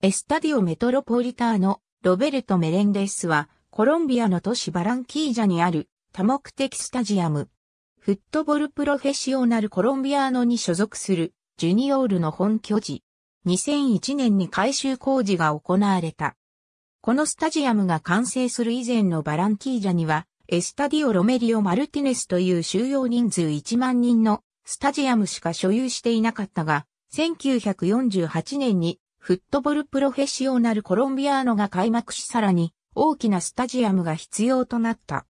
エスタディオメトロポリターのロベルト・メレンデスはコロンビアの都市バランキージャにある多目的スタジアム。フットボルプロフェッショナルコロンビアーノに所属するジュニオールの本拠地。2001年に改修工事が行われた。このスタジアムが完成する以前のバランキージャにはエスタディオ・ロメリオ・マルティネスという収容人数1万人のスタジアムしか所有していなかったが、1948年にフットボールプロフェッショナルコロンビアーノが開幕しさらに大きなスタジアムが必要となった。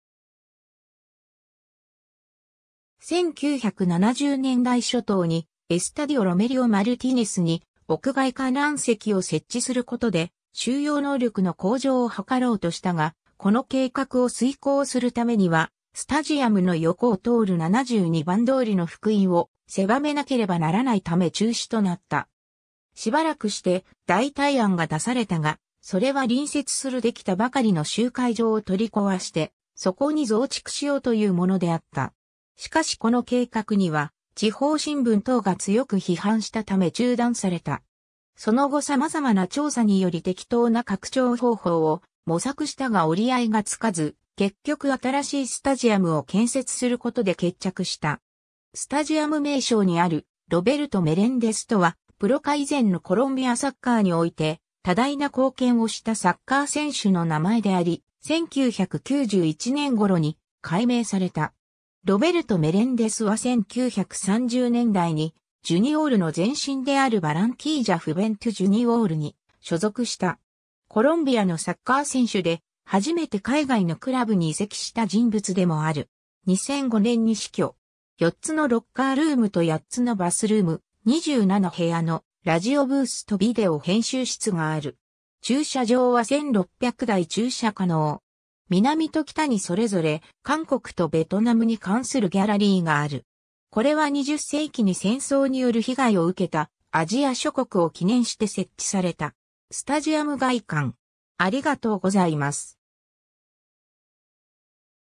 1970年代初頭にエスタディオ・ロメリオ・マルティネスに屋外観覧席を設置することで収容能力の向上を図ろうとしたが、この計画を遂行するためには、スタジアムの横を通る72番通りの福音を狭めなければならないため中止となった。しばらくして代替案が出されたが、それは隣接するできたばかりの集会場を取り壊して、そこに増築しようというものであった。しかしこの計画には、地方新聞等が強く批判したため中断された。その後様々な調査により適当な拡張方法を模索したが折り合いがつかず、結局新しいスタジアムを建設することで決着した。スタジアム名称にあるロベルト・メレンデスとはプロ化以前のコロンビアサッカーにおいて、多大な貢献をしたサッカー選手の名前であり、1991年頃に改名された。ロベルト・メレンデスは1930年代に、ジュニオールの前身であるバランキージャ・フベント・ジュニオールに所属した。コロンビアのサッカー選手で、初めて海外のクラブに移籍した人物でもある。2005年に死去。4つのロッカールームと8つのバスルーム、27部屋のラジオブースとビデオ編集室がある。駐車場は1600台駐車可能。南と北にそれぞれ韓国とベトナムに関するギャラリーがある。これは20世紀に戦争による被害を受けたアジア諸国を記念して設置された。スタジアム外観。ありがとうございます。